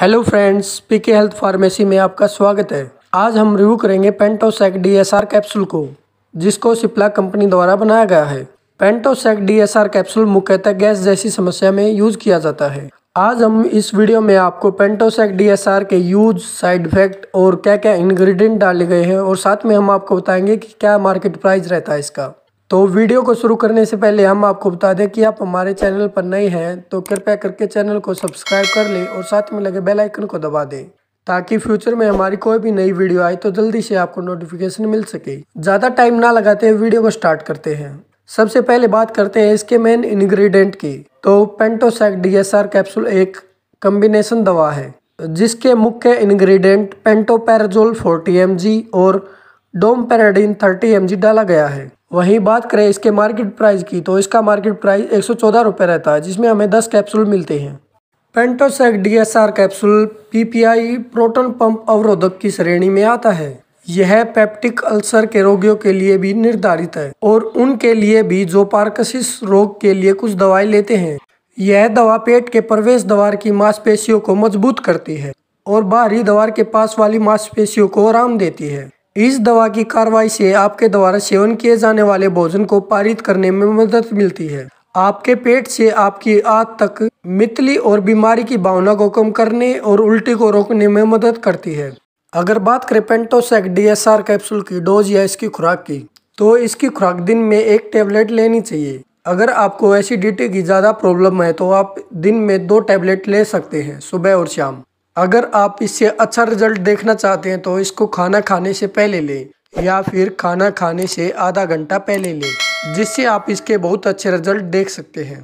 hello friends PK health pharmacy में आपका स्वागत है आज हम रिव्यू करेंगे पेंटोसेक डीएसआर कैप्सूल को जिसको सिप्ला कंपनी द्वारा बनाया गया है पेंटोसेक डीएसआर कैप्सूल मुख्यतः गैस जैसी समस्या में यूज किया जाता है आज हम इस वीडियो में आपको पेंटोसेक डीएसआर के यूज साइड इफेक्ट और क्या क्या इन्ग्रीडियंट डाले गए हैं और साथ में हम आपको बताएंगे कि क्या मार्केट प्राइस रहता है इसका तो वीडियो को शुरू करने से पहले हम आपको बता दें कि आप हमारे चैनल पर नए हैं तो कृपया करके चैनल को सब्सक्राइब कर लें और साथ में लगे बेल आइकन को दबा दें ताकि फ्यूचर में हमारी कोई भी नई वीडियो आए तो जल्दी से आपको नोटिफिकेशन मिल सके ज़्यादा टाइम ना लगाते हुए वीडियो को स्टार्ट करते हैं सबसे पहले बात करते हैं इसके मेन इन्ग्रीडियंट की तो पेंटोसैक आर कैप्सूल एक कम्बिनेशन दवा है जिसके मुख्य इन्ग्रीडियंट पेंटोपेराजोल एम जी और थर्टी एम जी डाला गया है वही बात करें इसके मार्केट प्राइस की तो इसका मार्केट प्राइस एक सौ रहता है जिसमें हमें दस कैप्सूल मिलते हैं Pantocec DSR capsule PPI proton pump अवरोधक की श्रेणी में आता है यह पेप्टिक अल्सर के रोगियों के लिए भी निर्धारित है और उनके लिए भी जो पार्कसिस रोग के लिए कुछ दवाई लेते हैं यह दवा पेट के प्रवेश द्वार की मांसपेशियों को मजबूत करती है और बाहरी द्वार के पास वाली मांसपेशियों को आराम देती है इस दवा की कार्रवाई से आपके द्वारा सेवन किए जाने वाले भोजन को पारित करने में मदद मिलती है आपके पेट से आपकी आंत तक मितली और बीमारी की भावना को कम करने और उल्टी को रोकने में मदद करती है अगर बात करें पेंटोसेक डीएसआर कैप्सूल की डोज या इसकी खुराक की तो इसकी खुराक दिन में एक टेबलेट लेनी चाहिए अगर आपको एसिडिटी की ज़्यादा प्रॉब्लम है तो आप दिन में दो टैबलेट ले सकते हैं सुबह और शाम अगर आप इससे अच्छा रिजल्ट देखना चाहते हैं तो इसको खाना खाने से पहले लें या फिर खाना खाने से आधा घंटा पहले लें जिससे आप इसके बहुत अच्छे रिजल्ट देख सकते हैं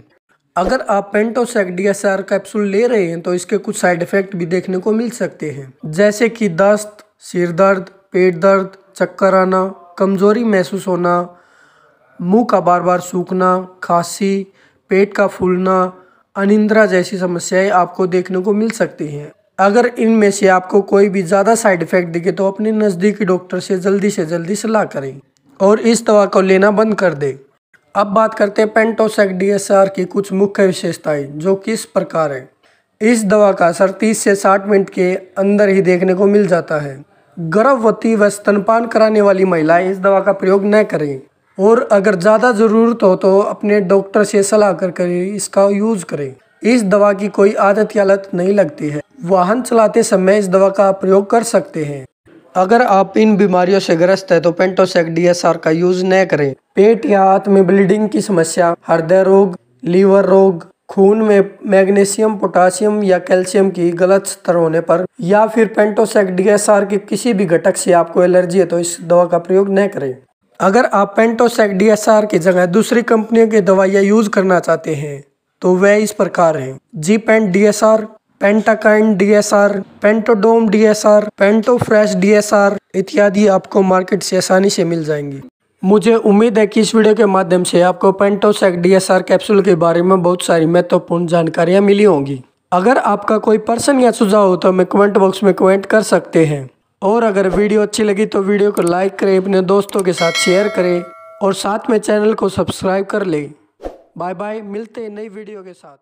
अगर आप Pantocec D S R capsule ले रहे हैं तो इसके कुछ साइड इफेक्ट भी देखने को मिल सकते हैं जैसे कि दस्त सिर दर्द पेट दर्द चक्कर आना कमज़ोरी महसूस होना मुंह का बार बार सूखना खांसी पेट का फूलना अनिंद्रा जैसी समस्याएं आपको देखने को मिल सकती हैं अगर इनमें से आपको कोई भी ज़्यादा साइड इफ़ेक्ट दिखे तो अपने नज़दीकी डॉक्टर से जल्दी से जल्दी सलाह करें और इस दवा को लेना बंद कर दें अब बात करते हैं पेंटोसेक डीएसआर की कुछ मुख्य विशेषताएं जो किस प्रकार है इस दवा का असर 30 से 60 मिनट के अंदर ही देखने को मिल जाता है गर्भवती व स्तनपान कराने वाली महिलाएं इस दवा का प्रयोग न करें और अगर ज़्यादा ज़रूरत हो तो अपने डॉक्टर से सलाह कर करें इसका यूज़ करें इस दवा की कोई आदत या लत नहीं लगती है वाहन चलाते समय इस दवा का प्रयोग कर सकते हैं अगर आप इन बीमारियों से ग्रस्त है तो पेंटोसेक डी का यूज न करें पेट या हाथ में ब्लीडिंग की समस्या हृदय रोग लीवर रोग खून में मैग्नीशियम पोटासियम या कैल्शियम की गलत स्तर होने पर या फिर पेंटोसेक डी के किसी भी घटक से आपको एलर्जी है तो इस दवा का प्रयोग न करें अगर आप पेंटोसेक डी की जगह दूसरी कंपनियों की दवाइयाँ यूज करना चाहते हैं तो वह इस प्रकार है जी पेंट D S DSR Pantodom DSR Pantofresh DSR इत्यादि आपको मार्केट से आसानी से मिल जाएंगी मुझे उम्मीद है कि इस वीडियो के माध्यम से आपको पेंटोसेक डीएसआर कैप्सूल के बारे में बहुत सारी महत्वपूर्ण जानकारियाँ मिली होंगी अगर आपका कोई पर्सन या सुझाव हो तो हमें कमेंट बॉक्स में कमेंट कर सकते हैं और अगर वीडियो अच्छी लगी तो वीडियो को लाइक करें अपने दोस्तों के साथ शेयर करें और साथ में चैनल को सब्सक्राइब कर लें बाय बाय मिलते हैं नई वीडियो के साथ